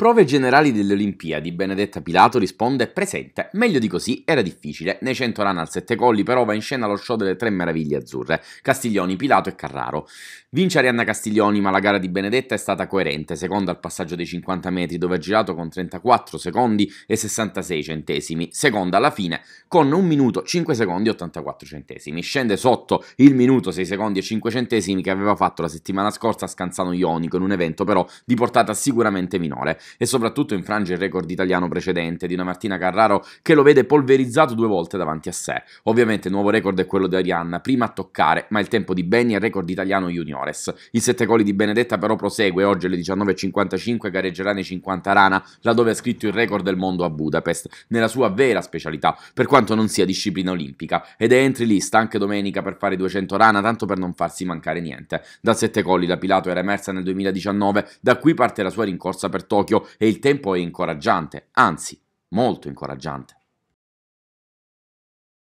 Prove generali delle Olimpiadi, Benedetta Pilato risponde presente. Meglio di così era difficile. Nei 100 run al Sette Colli però va in scena lo show delle tre meraviglie azzurre, Castiglioni, Pilato e Carraro. Vince Arianna Castiglioni, ma la gara di Benedetta è stata coerente, seconda al passaggio dei 50 metri dove ha girato con 34 secondi e 66 centesimi, seconda alla fine con 1 minuto 5 secondi e 84 centesimi. Scende sotto il minuto 6 secondi e 5 centesimi che aveva fatto la settimana scorsa a Scanzano Ionico in un evento però di portata sicuramente minore e soprattutto infrange il record italiano precedente di una Martina Carraro che lo vede polverizzato due volte davanti a sé. Ovviamente il nuovo record è quello di Arianna, prima a toccare, ma il tempo di Benny è il record italiano juniores. I sette gol di Benedetta però prosegue, oggi alle 19.55 gareggerà nei 50 Rana, laddove ha scritto il record del mondo a Budapest, nella sua vera specialità, per quanto non sia disciplina olimpica, ed è entry list anche domenica per fare 200 Rana, tanto per non farsi mancare niente. Da sette colli la Pilato era emersa nel 2019, da qui parte la sua rincorsa per Tokyo, e il tempo è incoraggiante, anzi molto incoraggiante.